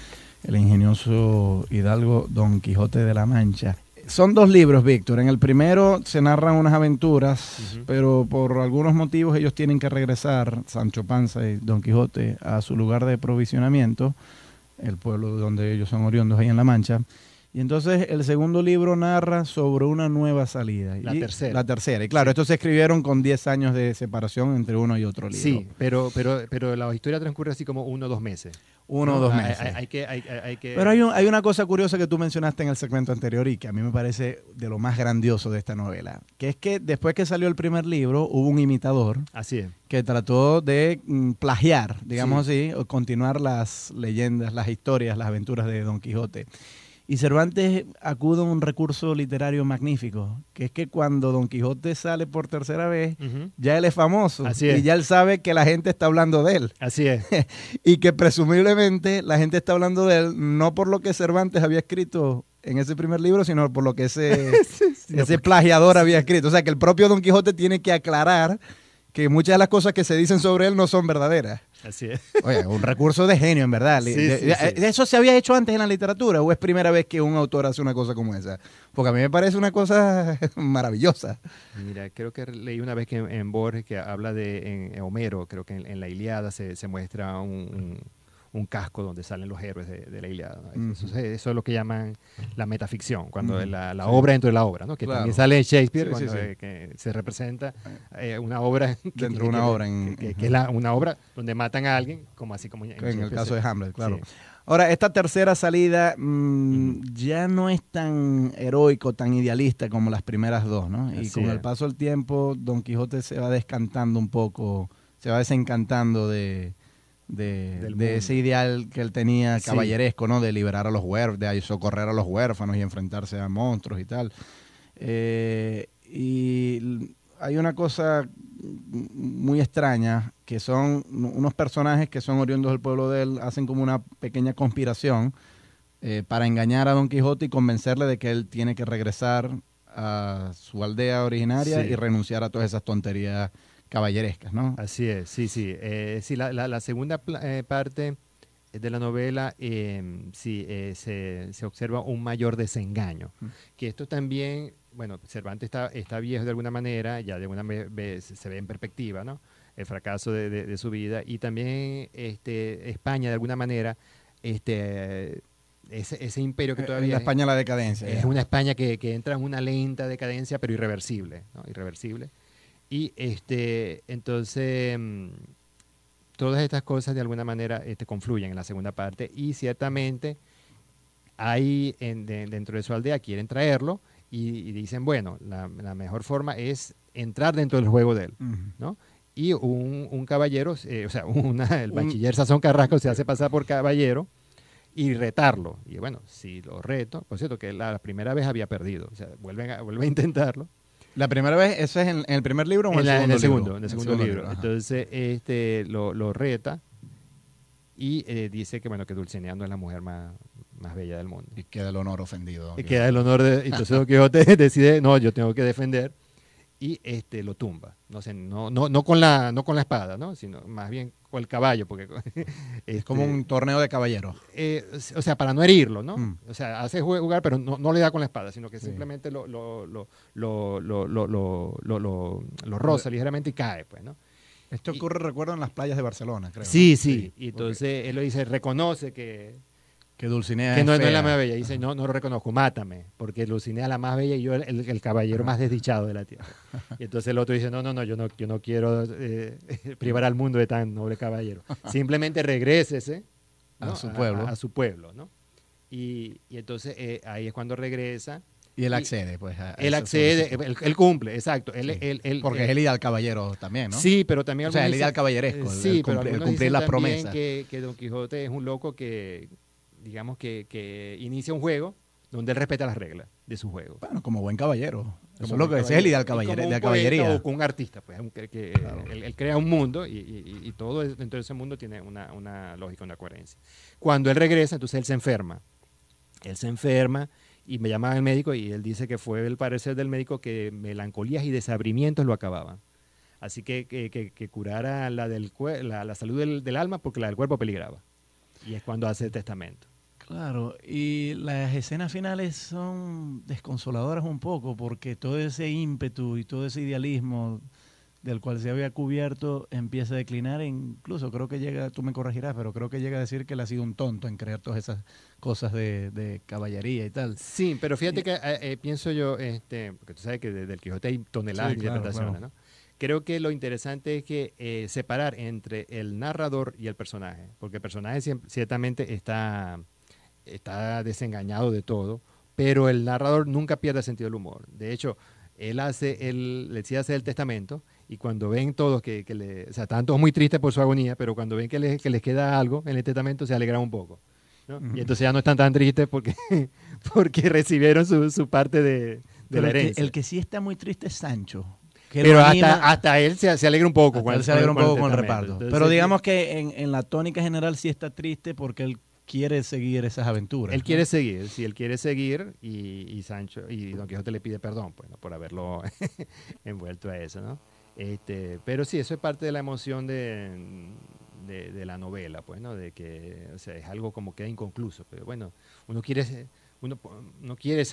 Speaker 1: el ingenioso hidalgo Don Quijote de la Mancha. Son dos libros, Víctor. En el primero se narran unas aventuras, pero por algunos motivos ellos tienen que regresar, Sancho Panza y Don Quijote, a su lugar de provisionamiento, el pueblo donde ellos son oriundos, ahí en La Mancha. Y entonces el segundo libro narra sobre una nueva salida. La tercera. La tercera. Y claro, estos se escribieron con 10 años de separación entre uno y otro libro. Sí, pero, pero, pero la historia transcurre así como uno o dos meses uno o dos meses. Pero hay, una cosa curiosa que tú mencionaste en el segmento anterior y que a mí me parece de lo más grandioso de esta novela, que es que después que salió el primer libro hubo un imitador así que trató de mm, plagiar, digamos así, o continuar las leyendas, las historias, las aventuras de Don Quijote. Y Cervantes acude a un recurso literario magnífico, que es que cuando Don Quijote sale por tercera vez, ya él es famoso y ya él sabe que la gente está hablando de él. Así es. y que presumiblemente la gente está hablando de él no por lo que Cervantes había escrito en ese primer libro, sino por lo que ese, plagiador había escrito. O sea, que el propio Don Quijote tiene que aclarar que muchas de las cosas que se dicen sobre él no son verdaderas. Así Oye, un recurso de genio, en verdad. ¿Eso se había hecho antes en la literatura o es primera vez que un autor hace una cosa como esa? Porque a mí me parece una cosa maravillosa.
Speaker 2: Mira, creo que leí una vez que en, Borges que habla de Homero, creo que en, la Iliada se, muestra un un casco donde salen los héroes de, la Iliada. Eh, eso, es lo que llaman la metaficción, cuando la, obra dentro de la obra, ¿no? que también sale en Shakespeare, cuando eh, que se representa eh, una obra. dentro de una obra. que, es una obra donde matan a alguien, como así como en, el caso de
Speaker 1: Hamlet, claro. Ahora, esta tercera salida mm, ya no es tan heroico, tan idealista como las primeras dos, ¿no? y con el paso del tiempo, Don Quijote se va descantando un poco, se va desencantando de, de, ese ideal que él tenía caballeresco, ¿no? De liberar a los huérfanos, de socorrer a los huérfanos y enfrentarse a monstruos y tal. Eh, y hay una cosa muy extraña, que son unos personajes que son oriundos del pueblo de él, hacen como una pequeña conspiración eh, para engañar a Don Quijote y convencerle de que él tiene que regresar a su aldea originaria y renunciar a todas esas tonterías caballerescas, ¿no? Así es, sí, sí. Eh, sí, la, segunda eh, parte
Speaker 2: eh, de la novela, em, sí, se, observa un mayor desengaño. Que esto también, bueno, Cervantes está, está viejo de alguna manera, ya de alguna vez se ve en perspectiva, ¿no? El fracaso de, su vida. Y también este, España, de alguna manera, este... Ese, imperio que todavía... España la decadencia. Es una España que, que, entra en una lenta decadencia, pero irreversible, ¿no? Irreversible. Y este, entonces, mm, todas estas cosas de alguna manera este, confluyen en la segunda parte y ciertamente hay dentro de su aldea quieren traerlo y, dicen, bueno, la, mejor forma es entrar dentro del juego de él, ¿no? Y un, caballero, eh, o sea, una, el bachiller Sazón Carrasco se hace pasar por caballero y retarlo. Y bueno, si lo reto, por cierto que la, primera vez había perdido, o vuelven vuelve a
Speaker 1: intentarlo la primera vez, ¿eso es en, el primer libro o en, el, segundo en el segundo? Libro? En el segundo, libro.
Speaker 2: Entonces, este, lo, reta y eh, dice que, bueno, que Dulcinea no es la mujer más, más bella del mundo. Y queda el honor ofendido. Y queda el honor de, entonces Don Quijote decide, no, yo tengo que defender y este lo tumba. No sé, no, no, no con la no con la espada, ¿no? sino más bien el caballo, porque es como este, un torneo de caballeros. Eh, o sea, para no herirlo, ¿no? Mm. O sea, hace jugar, pero no, le da con la espada, sino que simplemente lo, lo, roza ligeramente
Speaker 1: y cae, pues, ¿no? Esto ocurre, recuerdo, en las playas de Barcelona, creo. Sí, sí. Y
Speaker 2: entonces él lo dice, reconoce que
Speaker 1: que Dulcinea es no, es la más
Speaker 2: bella. Dice, no, no lo reconozco, mátame, porque Dulcinea es la más bella y yo el, caballero ah. más desdichado de la tierra. Y entonces el otro dice, no, no, no, yo no, yo no quiero eh, privar al mundo de tan noble caballero. Simplemente regrésese
Speaker 1: a su pueblo. A, su pueblo,
Speaker 2: ¿no? Y, entonces eh, ahí es cuando regresa.
Speaker 1: Y él accede, pues. él accede, él, cumple, exacto. Él, él, Porque es el ideal caballero también, ¿no? Sí, pero también. O sea, el ideal caballeresco, sí, el, pero cumplir, cumplir las promesas.
Speaker 2: Que, que Don Quijote es un loco que, digamos, que, que inicia un juego donde él respeta las reglas
Speaker 1: de su juego. Bueno, como buen caballero. Eso es lo que es el ideal caballero, de la caballería. O un artista, pues,
Speaker 2: él, crea un mundo y, y, todo dentro de ese mundo tiene una, una, lógica, una coherencia. Cuando él regresa, entonces él se enferma. Él se enferma y me llama el médico y él dice que fue el parecer del médico que melancolías y desabrimientos lo acababan. Así que, que, que, curara la, del, la, salud del alma porque la del cuerpo peligraba. Y es cuando hace el testamento.
Speaker 1: Claro, y las escenas finales son desconsoladoras un poco porque todo ese ímpetu y todo ese idealismo del cual se había cubierto empieza a declinar e incluso creo que llega, tú me corregirás, pero creo que llega a decir que él ha sido un tonto en crear todas esas cosas de, caballería y tal. Sí, pero fíjate que eh,
Speaker 2: eh, pienso yo, este, porque tú sabes que desde el Quijote hay toneladas de interpretaciones, ¿no? creo que lo interesante es que eh, separar entre el narrador y el personaje, porque el personaje ciertamente está está desengañado de todo, pero el narrador nunca pierde el sentido del humor. De hecho, él hace el, decía hacer el testamento y cuando ven todos que, le, o sea, están todos muy tristes por su agonía, pero cuando ven que, que les queda algo en el testamento se alegra un poco. Y entonces ya no están tan tristes porque, porque recibieron su, parte de, la herencia. El
Speaker 1: que, sí está muy triste es Sancho, pero hasta, hasta, él
Speaker 2: se, se, alegra un poco. cuando, se alegra un poco con el reparto. pero digamos
Speaker 1: que en, en, la tónica general sí está triste porque él quiere seguir esas aventuras. Él quiere seguir, sí, él quiere seguir y,
Speaker 2: Sancho y Don Quijote le pide perdón pues, por haberlo envuelto a eso, ¿no? Este, pero sí, eso es parte de la emoción de, la novela, pues, ¿no? De que es algo como que inconcluso, pero bueno, uno quiere uno, uno quiere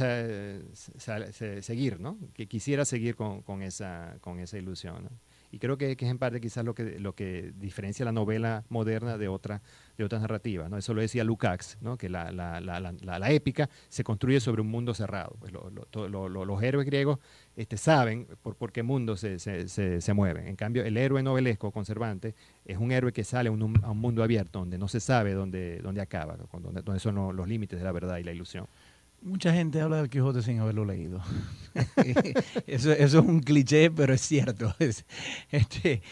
Speaker 2: seguir, ¿no? Que quisiera seguir con, esa con esa ilusión, Y creo que, es en parte quizás lo que, lo que diferencia la novela moderna de otra otras narrativas. ¿no? Eso lo decía Lukács, que la, épica se construye sobre un mundo cerrado. Pues los héroes griegos este, saben por, qué mundo se, se, mueven. En cambio, el héroe novelesco, conservante, es un héroe que sale a un, mundo abierto, donde no se sabe
Speaker 1: dónde, dónde acaba, donde, son los, límites de la verdad y la ilusión. Mucha gente habla del Quijote sin haberlo leído. eso, es un cliché, pero es cierto. este,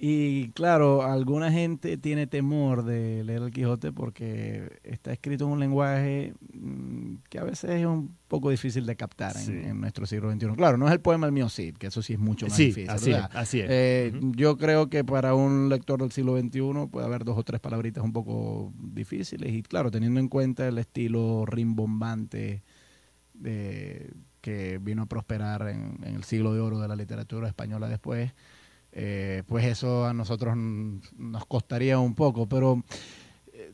Speaker 1: y claro, alguna gente tiene temor de leer el Quijote porque está escrito en un lenguaje mm, que a veces es un poco difícil de captar en, nuestro siglo XXI. Claro, no es el poema El mío Cid, que eso sí es mucho más difícil. Así es. Así es. Eh, yo creo que para un lector del siglo XXI puede haber dos o tres palabritas un poco difíciles. Y claro, teniendo en cuenta el estilo rimbombante de, eh, que vino a prosperar en el siglo de oro de la literatura española después eh, pues eso a nosotros nos costaría un poco, pero eh,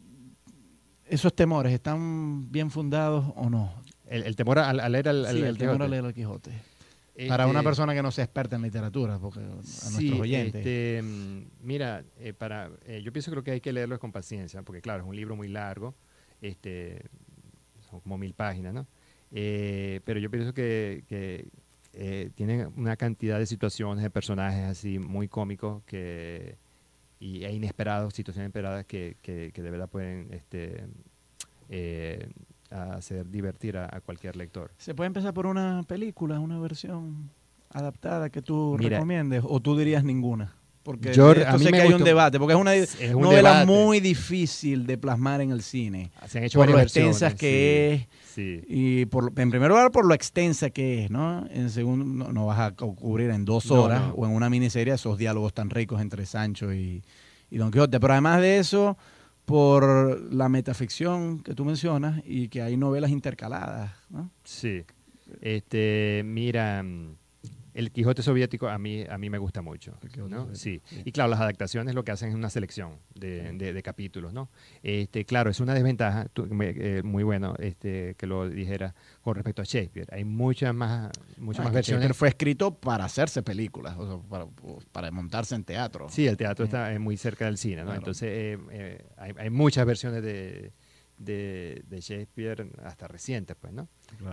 Speaker 1: esos temores, ¿están bien fundados o no? El, temor al leer al, el temor a leer al Quijote. Para una este, persona que no sea experta en literatura, porque a nuestros oyentes. Este,
Speaker 2: mm, mira, eh, para, yo pienso creo que hay que leerlo con paciencia, porque claro, es un libro muy largo, este, son como mil páginas, ¿no? pero yo pienso que, eh, tiene una cantidad de situaciones, de personajes así muy cómicos que, y, e inesperados, situaciones inesperadas que, que, de verdad pueden este, eh, hacer divertir a, cualquier lector.
Speaker 1: ¿Se puede empezar por una película, una versión adaptada que tú recomiendes o tú dirías ninguna? Porque yo, sé que hay un debate, porque es una novela muy difícil de plasmar en el cine. Ah, se han hecho por lo extensa que es. Y en primer lugar, por lo extensa que es, ¿no? En segundo, no, vas a cubrir en dos horas o en una miniserie esos diálogos tan ricos entre Sancho y, y Don Quijote. Pero además de eso, por la metaficción que tú mencionas y que hay novelas intercaladas. ¿no? Sí.
Speaker 2: Este, mira, el Quijote soviético a mí, a mí me gusta mucho. Sí. Y claro, las adaptaciones lo que hacen es una selección de, capítulos, ¿no? Este, claro, es una desventaja, eh, muy bueno este, que lo dijera con respecto a Shakespeare. Hay muchas más, muchas más versiones. fue
Speaker 1: escrito para hacerse películas, o para,
Speaker 2: montarse en teatro. Sí, el teatro está eh, muy cerca del cine, Entonces eh, hay muchas versiones de de, Shakespeare hasta recientes, pues, ¿no?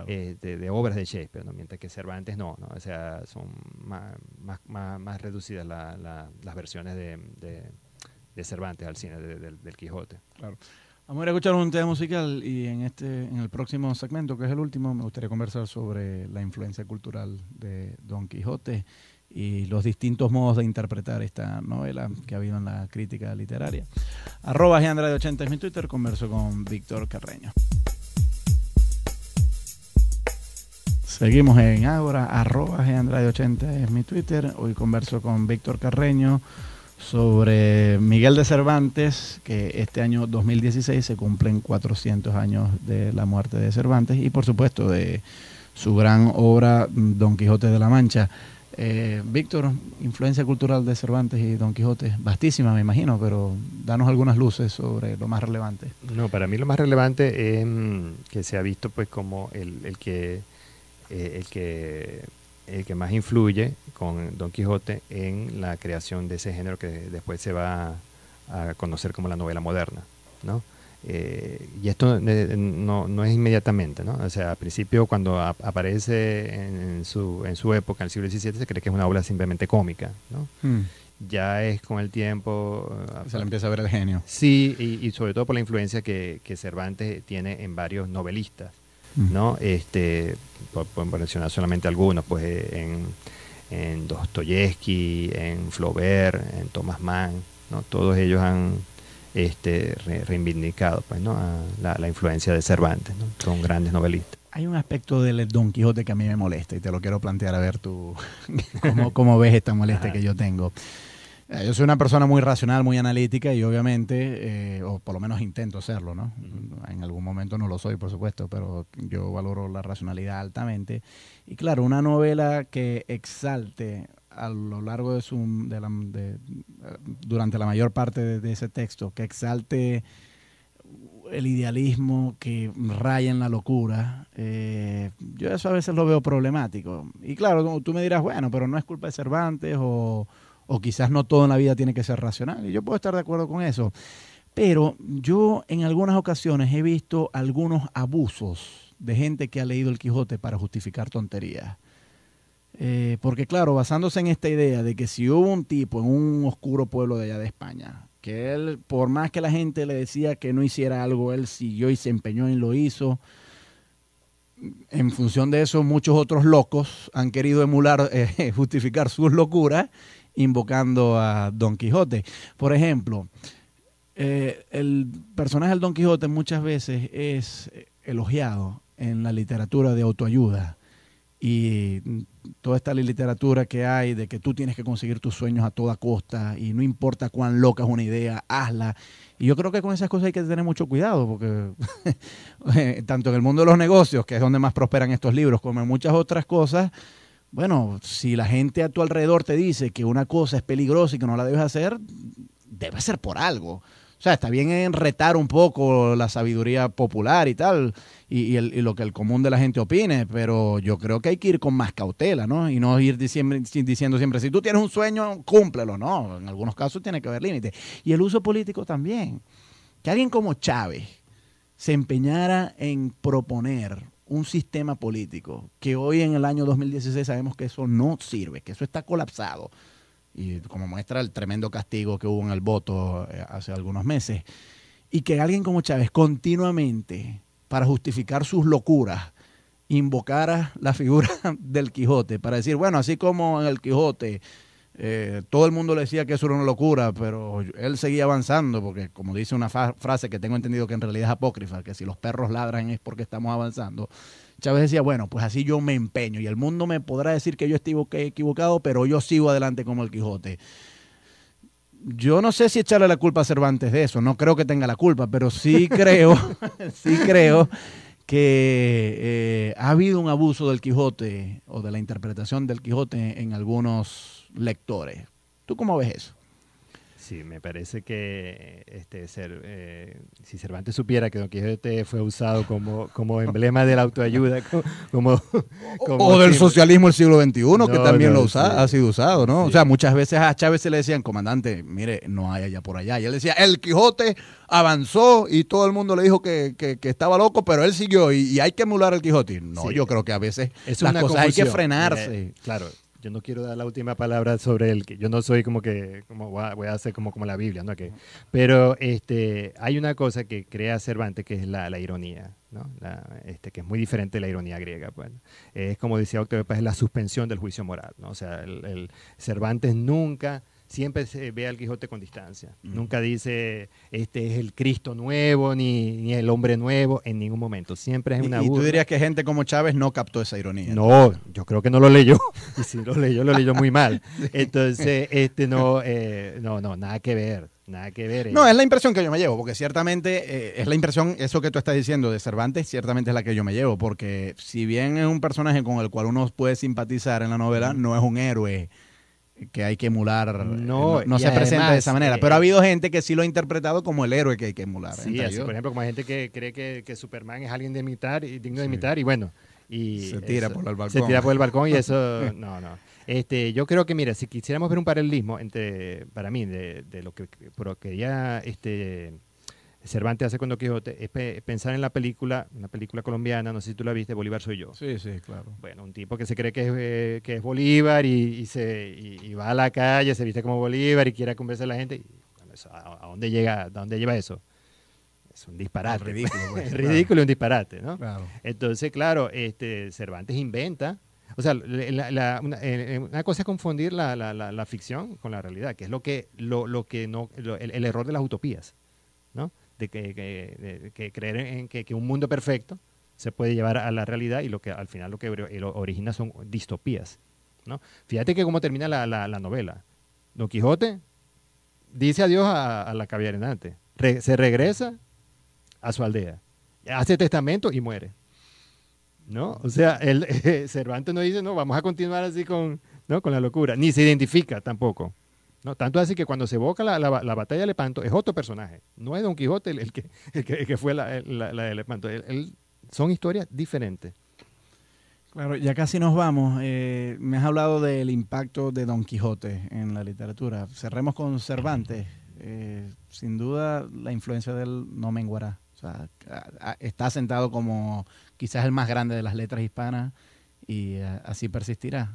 Speaker 2: Eh, de, obras de Shakespeare, ¿no? Mientras que Cervantes no, ¿no? O sea, son más, más, más, reducidas las versiones de, Cervantes al cine del Quijote. Claro.
Speaker 1: Vamos a ir a escuchar un tema musical y en este, en el próximo segmento, que es el último, me gustaría conversar sobre la influencia cultural de Don Quijote y los distintos modos de interpretar esta novela que ha habido en la crítica literaria. Arroba 80 es mi Twitter, converso con Víctor Carreño. Seguimos en Ahora, arroba Andrade 80 es mi Twitter. Hoy converso con Víctor Carreño sobre Miguel de Cervantes, que este año 2016 se cumplen 400 años de la muerte de Cervantes y por supuesto de su gran obra mm, Don Quijote de la Mancha. Eh, Víctor, influencia cultural de Cervantes y Don Quijote, vastísima me imagino, pero danos algunas luces sobre lo más relevante.
Speaker 2: No, para mí lo más relevante es mm, que se ha visto pues como el, que eh, el que el que más influye con Don Quijote en la creación de ese género que después se va a conocer como la novela moderna, ¿no? Eh, y esto eh, no, es inmediatamente, ¿no? O sea, al principio cuando aparece en, su, en su época, en el siglo XVII, se cree que es una obra simplemente cómica, ¿no? Hmm. Ya es con el tiempo... Eh, se le empieza a ver el genio. Sí, y, sobre todo por la influencia que, Cervantes tiene en varios novelistas, hmm. ¿no? Este, podemos mencionar solamente algunos, pues en, en Dostoyevsky, en Flaubert, en Thomas Mann, ¿no? Todos ellos han este, reivindicado pues, ¿no? A la, influencia de Cervantes, ¿no? son grandes novelistas.
Speaker 1: Hay un aspecto del Don Quijote que a mí me molesta y te lo quiero plantear a ver tú cómo, ves esta molestia que yo tengo. Eh, yo soy una persona muy racional, muy analítica y obviamente, eh, o por lo menos intento serlo, ¿no? En algún momento no lo soy, por supuesto, pero yo valoro la racionalidad altamente. Y claro, una novela que exalte a lo largo de su durante la mayor parte de, ese texto que exalte el idealismo que raya en la locura eh, yo eso a veces lo veo problemático y claro tú me dirás bueno pero no es culpa de Cervantes o, o quizás no todo en la vida tiene que ser racional y yo puedo estar de acuerdo con eso pero yo en algunas ocasiones he visto algunos abusos de gente que ha leído el Quijote para justificar tonterías eh, porque claro, basándose en esta idea de que si hubo un tipo en un oscuro pueblo de allá de España, que él, por más que la gente le decía que no hiciera algo, él siguió y se empeñó y lo hizo. En función de eso, muchos otros locos han querido emular, eh, justificar sus locuras, invocando a Don Quijote. Por ejemplo, eh, el personaje del Don Quijote muchas veces es elogiado en la literatura de autoayuda y toda esta literatura que hay de que tú tienes que conseguir tus sueños a toda costa y no importa cuán loca es una idea, hazla. Y yo creo que con esas cosas hay que tener mucho cuidado porque tanto en el mundo de los negocios, que es donde más prosperan estos libros, como en muchas otras cosas, bueno, si la gente a tu alrededor te dice que una cosa es peligrosa y que no la debes hacer, debe ser por algo. O sea, está bien en retar un poco la sabiduría popular y tal, y, lo que el común de la gente opine, pero yo creo que hay que ir con más cautela, ¿no? Y no ir diciendo siempre, si tú tienes un sueño, cúmplelo, ¿no? En algunos casos tiene que haber límites. Y el uso político también. Que alguien como Chávez se empeñara en proponer un sistema político que hoy en el año 2016 sabemos que eso no sirve, que eso está colapsado y como muestra el tremendo castigo que hubo en el voto eh, hace algunos meses, y que alguien como Chávez continuamente, para justificar sus locuras, invocara la figura del Quijote, para decir, bueno, así como en el Quijote eh, todo el mundo le decía que eso era una locura, pero él seguía avanzando, porque como dice una frase que tengo entendido que en realidad es apócrifa, que si los perros ladran es porque estamos avanzando. Chávez decía, bueno, pues así yo me empeño y el mundo me podrá decir que yo estoy equivocado, pero yo sigo adelante como el Quijote. Yo no sé si echarle la culpa a Cervantes de eso, no creo que tenga la culpa, pero sí creo, sí creo que eh, ha habido un abuso del Quijote o de la interpretación del Quijote en algunos lectores. ¿Tú cómo ves eso?
Speaker 2: sí, me parece que este, ser, eh, si Cervantes supiera que Don Quijote fue usado como, como emblema de la autoayuda, como, o, del socialismo
Speaker 1: del siglo XXI, que también lo ha sido usado, ¿no? O sea, muchas veces a Chávez se le decían, comandante, mire, no hay allá por allá. Y él decía, el Quijote avanzó y todo el mundo le dijo que, que, estaba loco, pero él siguió y, hay que emular al Quijote. No, yo creo que a veces es las cosas hay que frenarse. Eh, claro,
Speaker 2: yo no quiero dar la última palabra sobre el que
Speaker 1: yo no soy como
Speaker 2: que, como voy a hacer como, como la Biblia, ¿no? Que, pero este, hay una cosa que crea Cervantes que es la, la ironía, ¿no? este, que es muy diferente de la ironía griega. Pues, Es como decía Octavio Paz, es la suspensión del juicio moral, ¿no? O sea, el, el Cervantes nunca siempre se ve al Quijote con distancia. Nunca dice, este es el Cristo nuevo, ni, el hombre nuevo, en ningún momento. Siempre es una ¿Y, y tú dirías
Speaker 1: que gente como Chávez no captó esa ironía?
Speaker 2: No, yo creo que no lo leyó. Y si lo leyó, lo leyó muy mal. Entonces, este no,
Speaker 1: eh, no, no, nada que ver. Nada que ver. Eh. No, es la impresión que yo me llevo, porque ciertamente eh, es la impresión, eso que tú estás diciendo de Cervantes, ciertamente es la que yo me llevo, porque si bien es un personaje con el cual uno puede simpatizar en la novela, no es un héroe que hay que emular. Eh, no, no, se presenta de esa manera. Eh, pero ha eh, habido gente que sí lo ha interpretado como el héroe que hay que emular. Sí, por ejemplo,
Speaker 2: como hay gente que cree que, Superman es alguien de imitar y digno de imitar, y bueno.
Speaker 1: Y se tira por el balcón. Se tira por el balcón y eso. no,
Speaker 2: no. Este, yo creo que, mira, si quisiéramos ver un paralelismo entre, para mí, de, lo que quería este, Cervantes hace cuando Quijote es pensar en la película, una película colombiana, no sé si tú la viste, Bolívar soy yo.
Speaker 1: Sí, sí, claro. Bueno, un
Speaker 2: tipo que se cree que es, eh, Bolívar y, se, va a la calle, se viste como Bolívar y quiere convencer a la gente. ¿a, dónde llega, dónde lleva eso? Es un disparate. Es ridículo. Pues, es ridículo y un disparate, ¿no? Claro. Entonces, claro, este, Cervantes inventa. O sea, eh, eh, una, cosa es confundir la, ficción con la realidad, que es lo que, lo, que no, el error de las utopías de que, creer en que, un mundo perfecto se puede llevar a la realidad y lo que al final lo que origina son distopías. ¿no? Fíjate que cómo termina la, novela. Don Quijote dice adiós a, la caballería se regresa a su aldea, hace testamento y muere. ¿No? O sea, Cervantes no dice, no, vamos a continuar así con, con la locura, ni se identifica tampoco. ¿no? Tanto así que cuando se evoca la, batalla de Lepanto, es otro personaje. No es Don Quijote el, que, fue la, la de Lepanto. son historias diferentes.
Speaker 1: Claro, ya casi nos vamos. Eh, me has hablado del impacto de Don Quijote en la literatura. Cerremos con Cervantes. Eh, sin duda, la influencia del no menguará. está sentado como quizás el más grande de las letras hispanas y eh, así persistirá.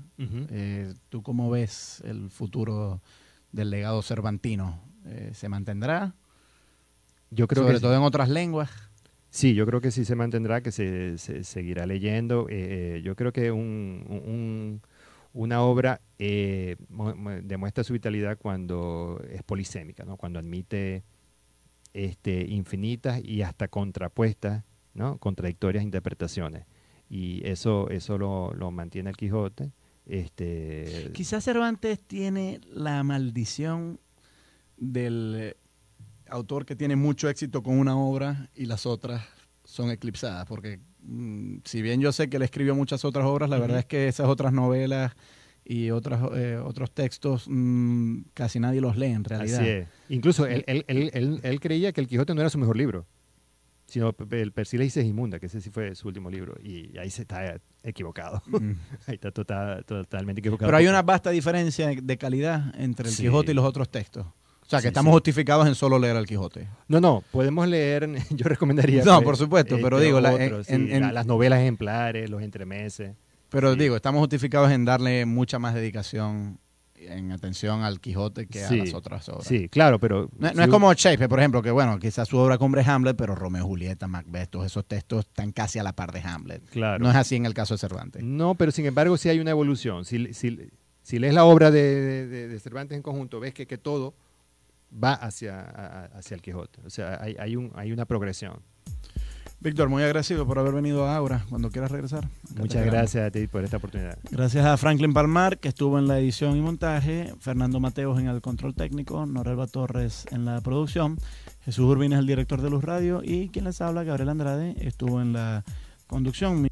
Speaker 1: ¿Tú cómo ves el futuro? del legado cervantino. Eh, ¿Se mantendrá?
Speaker 2: Yo creo Sobre todo en otras lenguas. Sí, yo creo que sí se mantendrá, que se, seguirá leyendo. Eh, eh, yo creo que una obra demuestra su vitalidad cuando es polisémica, ¿no? cuando admite este, infinitas y hasta contrapuestas, ¿no? contradictorias interpretaciones. Y eso, eso lo,
Speaker 1: lo mantiene el Quijote este... Quizás Cervantes tiene la maldición del eh, autor que tiene mucho éxito con una obra y las otras son eclipsadas, porque mm, si bien yo sé que él escribió muchas otras obras, la verdad es que esas otras novelas y otras, eh, otros textos mm, casi nadie los lee en realidad. Incluso él,
Speaker 2: creía que El Quijote no era su mejor libro sino el es Inmunda, que ese sí fue su último libro, y ahí se está equivocado. Mm.
Speaker 1: ahí está tota-, totalmente equivocado. Pero hay una vasta diferencia de calidad entre el Quijote y los otros textos. O sea, que estamos justificados en solo leer al Quijote. No, no, podemos leer, yo recomendaría. No, por supuesto, este pero digo, las novelas ejemplares, los entremeses. Pero digo, estamos justificados en darle mucha más dedicación en atención al Quijote que a las otras obras. Sí, claro, pero... No, es como Shakespeare, por ejemplo, que bueno, quizás su obra cumbre Hamlet, pero Romeo, Julieta, Macbeth, todos esos textos están casi a la par de Hamlet. Claro. No es así en el caso de Cervantes.
Speaker 2: No, pero sin embargo sí hay una evolución. Si, lees la obra de, Cervantes en conjunto, ves que, que todo va hacia, hacia el Quijote. O sea, hay, un, hay una progresión.
Speaker 1: Víctor, muy agradecido por haber venido ahora. cuando quieras regresar. Muchas gracias a ti por esta oportunidad. Gracias a Franklin Palmar, que estuvo en la edición y montaje, Fernando Mateos en el control técnico, Norelba Torres en la producción, Jesús Urbina es el director de Luz Radio y quien les habla, Gabriel Andrade, estuvo en la conducción.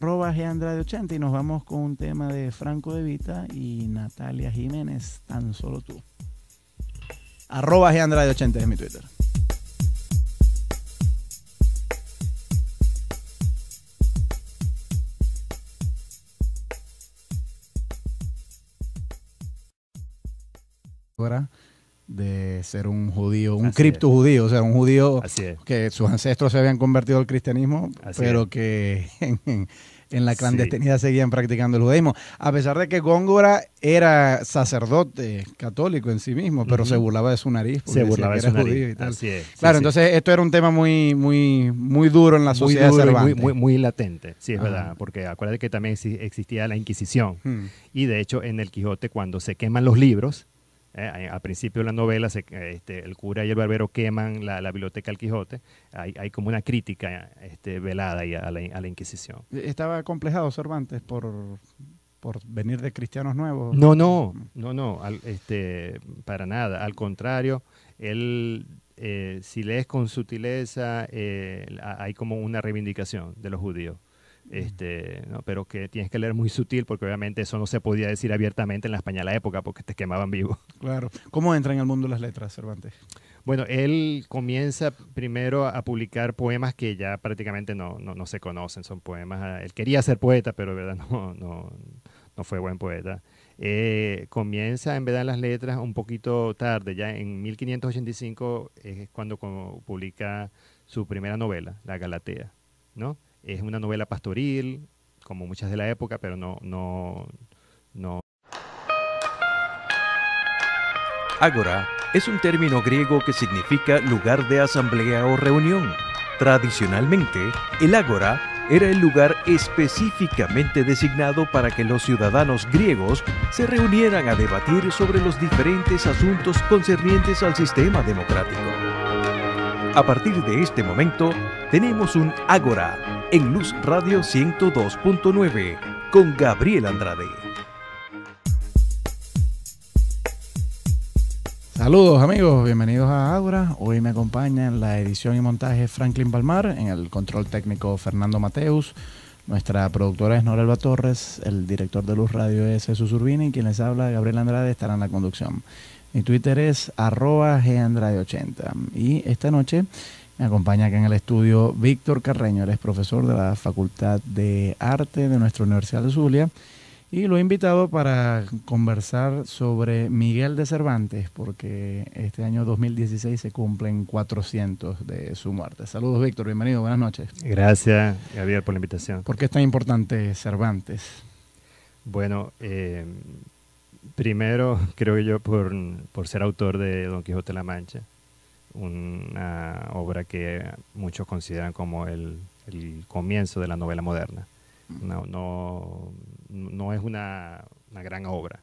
Speaker 1: Arroba G Andrade 80 y nos vamos con un tema de Franco De Vita y Natalia Jiménez, tan solo tú. Arroba G Andrade 80 es mi Twitter. de ser un judío, un cripto judío, o sea, un judío que sus ancestros se habían convertido al cristianismo, pero que en, la clandestinidad seguían practicando el judaísmo. A pesar de que Góngora era sacerdote católico en sí mismo, pero se burlaba de su nariz. Se burlaba de su nariz. claro, entonces esto era un tema muy, muy, muy duro en la sociedad muy muy, latente, sí, es ah. verdad,
Speaker 2: porque acuérdate que también existía la Inquisición. Hmm. Y de hecho, en el Quijote, cuando se queman los libros, eh, al principio de la novela, eh, este, el cura y el barbero queman la, biblioteca del Quijote. Hay, como una crítica este, velada a, la, Inquisición.
Speaker 1: E, ¿Estaba complejado Cervantes por, venir de cristianos nuevos? No, no,
Speaker 2: mm. no, no, este, para nada. Al contrario, él, eh, si lees con sutileza, eh, hay como una reivindicación de los judíos este, ¿no? pero que tienes que leer muy sutil porque obviamente eso no se podía decir abiertamente en la española época porque te quemaban vivo.
Speaker 1: Claro. ¿Cómo entra en el mundo las letras, Cervantes?
Speaker 2: Bueno, él comienza primero a publicar poemas que ya prácticamente no, no, no se conocen, son poemas, ah, él quería ser
Speaker 1: poeta, pero de
Speaker 2: verdad no, no, no fue buen poeta. Eh, comienza en verdad las letras un poquito tarde, ya en 1585 es cuando publica su primera novela, La Galatea, ¿no? Es una novela pastoril, como muchas de la época, pero no, no, no.
Speaker 1: Ágora es un término griego que significa lugar de asamblea o reunión. Tradicionalmente, el ágora era el lugar específicamente designado para que los ciudadanos griegos se reunieran a debatir sobre los diferentes asuntos concernientes al sistema democrático. A partir de este momento, tenemos un ágora, en Luz Radio 102.9 con Gabriel Andrade. Saludos amigos, bienvenidos a Agora. Hoy me acompaña en la edición y montaje Franklin Palmar, en el control técnico Fernando Mateus. Nuestra productora es Norelva Torres, el director de Luz Radio es Jesús Urbina y quien les habla, Gabriel Andrade, estará en la conducción. Mi Twitter es arroba gandrade80. Y esta noche me acompaña aquí en el estudio Víctor Carreño, él es profesor de la Facultad de Arte de nuestra Universidad de Zulia y lo he invitado para conversar sobre Miguel de Cervantes porque este año 2016 se cumplen 400 de su muerte. Saludos Víctor, bienvenido, buenas noches. Gracias Javier, por la invitación. ¿Por qué es tan importante Cervantes?
Speaker 2: Bueno, eh, primero creo yo por, por ser autor de Don Quijote de la Mancha una obra que muchos consideran como el, comienzo de la novela moderna. Mm. No, no, es una, gran obra.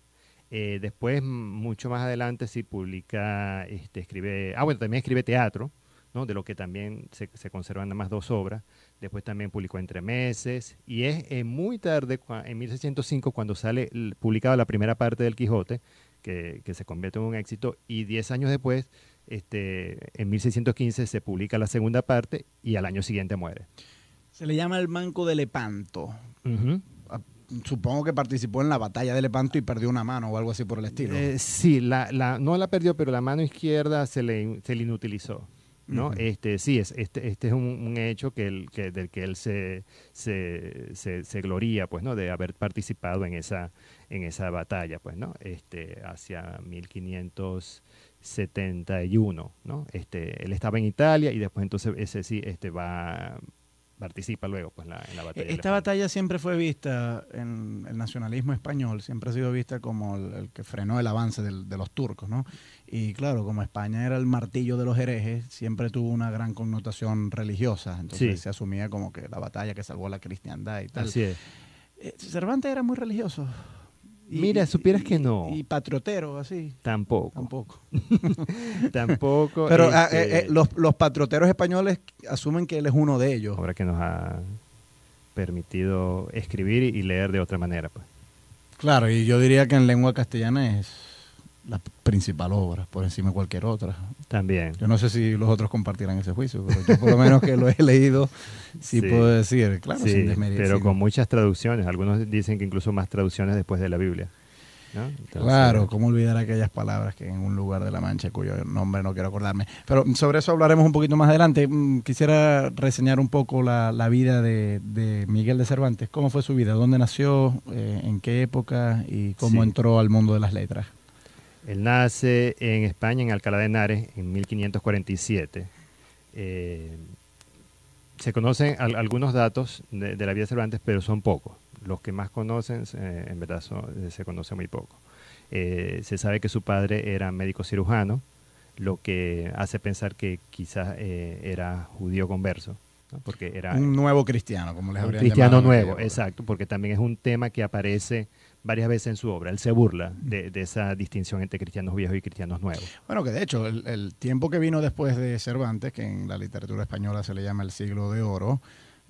Speaker 2: Eh, después, mucho más adelante, sí publica, este, escribe, ah, bueno, también escribe teatro, ¿no? de lo que también se, conservan nada más dos obras. Después también publicó Entre Meses, y es eh, muy tarde, en 1605, cuando sale publicada la primera parte del Quijote, que, que se convierte en un éxito, y diez años después este, en 1615 se publica la segunda parte y al año siguiente muere.
Speaker 1: Se le llama el Manco de Lepanto. Ah, supongo que participó en la batalla de Lepanto y perdió una mano o algo así por el estilo. Eh, sí, la,
Speaker 2: no la perdió, pero la mano izquierda se le, se inutilizó. ¿no? este, sí, es, este, este es un, hecho que, el del que él se, se, gloría, pues, ¿no? De haber participado en esa, en esa batalla, pues, ¿no? Este, hacia 1500, 71, ¿no? Este, él estaba en Italia y después entonces ese sí este, va, participa luego pues, en la batalla. Esta
Speaker 1: batalla siempre fue vista en el nacionalismo español, siempre ha sido vista como el, que frenó el avance de los turcos, ¿no? Y claro, como España era el martillo de los herejes, siempre tuvo una gran connotación religiosa, entonces se asumía como que la batalla que salvó la cristiandad y tal. Así eh, Cervantes era muy religioso. Mira, supieras que no. Y patrotero así. Tampoco. Tampoco. Tampoco. Pero ah, eh, este, eh, los, patroteros españoles asumen que él es uno de ellos. Ahora que nos ha permitido escribir y leer de
Speaker 2: otra manera, pues.
Speaker 1: Claro, y yo diría que en lengua castellana es la principal obra, por encima de cualquier otra. También. Yo no sé si los otros compartirán ese juicio, pero yo por lo menos que lo he leído, sí, puedo decir, claro, sin desmerecer. Pero
Speaker 2: con muchas traducciones, algunos
Speaker 1: dicen que incluso más traducciones después de la Biblia. claro, eh, ¿cómo olvidar aquellas palabras que en un lugar de la Mancha cuyo nombre no quiero acordarme? Pero sobre eso hablaremos un poquito más adelante. Mm, quisiera reseñar un poco la, vida de, de, Miguel de Cervantes. ¿Cómo fue su vida? ¿Dónde nació? Eh, ¿En qué época? ¿Y cómo entró al mundo de las letras?
Speaker 2: Él nace en España, en Alcalá de Henares, en 1547. Eh, se conocen algunos datos de, la vida de Cervantes, pero son pocos. Los que más conocen, eh, en verdad, eh, se conoce muy poco. se sabe que su padre era médico cirujano, lo que hace pensar que quizás era judío converso. Porque era, un nuevo cristiano, como les habría llamado. cristiano nuevo, exacto, porque también es un tema que aparece varias veces en su obra. Él se burla mm. de, esa distinción entre cristianos viejos y cristianos nuevos.
Speaker 1: Bueno, que de hecho, el, tiempo que vino después de Cervantes, que en la literatura española se le llama el siglo de oro,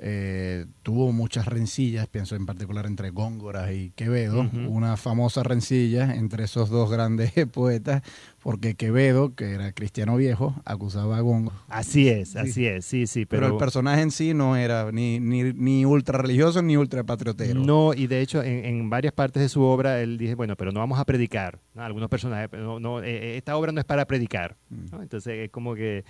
Speaker 1: eh, tuvo muchas rencillas, pienso en particular entre Góngora y Quevedo, una famosa rencilla entre esos dos grandes poetas porque Quevedo, que era cristiano viejo, acusaba a Gongo. Así es, así es, sí, sí. Pero, el personaje en sí no era ni, ni, ni ultra religioso ni ultra patriotero. No, y de
Speaker 2: hecho en, varias partes de su obra él dice, bueno, pero no vamos a predicar. Algunos personajes, no, no, eh, eh, esta obra no es para predicar. Mm. Entonces es como que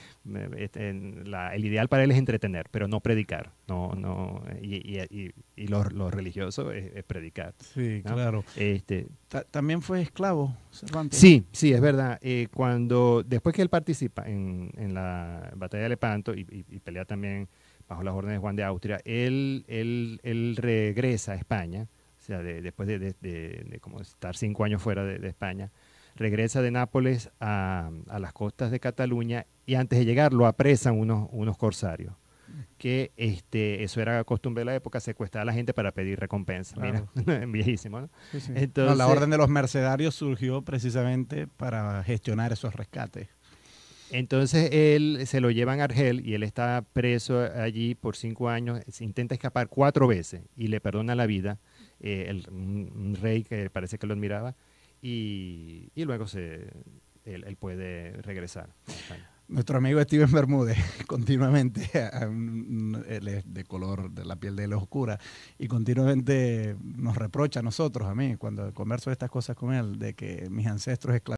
Speaker 2: este, el ideal para él es entretener, pero no predicar. No, no, y, lo, religioso es, es predicar. Sí, claro. Este, también fue esclavo Cervantes. Sí, sí, es verdad. Eh, cuando Después que él participa en, en la batalla de Lepanto y, pelea también bajo las órdenes de Juan de Austria, él, él, él regresa a España, o sea, después de, como estar cinco años fuera de, España, regresa de Nápoles a, las costas de Cataluña y antes de llegar lo apresan unos, unos corsarios que este, eso era costumbre de la época, secuestrar a la gente para pedir recompensa. Mira, viejísimo, ¿no? Entonces, La orden de los
Speaker 1: mercenarios surgió precisamente para gestionar esos rescates. Entonces él se lo lleva a Argel y él está
Speaker 2: preso allí por cinco años, intenta escapar cuatro veces y le perdona la vida eh, el, un rey que parece que lo admiraba y, luego se, él, él puede regresar. A España
Speaker 1: nuestro amigo Steven Bermúdez continuamente él es de color de la piel de él es oscura y continuamente nos reprocha a nosotros a mí cuando converso estas cosas con él de que mis ancestros esclavos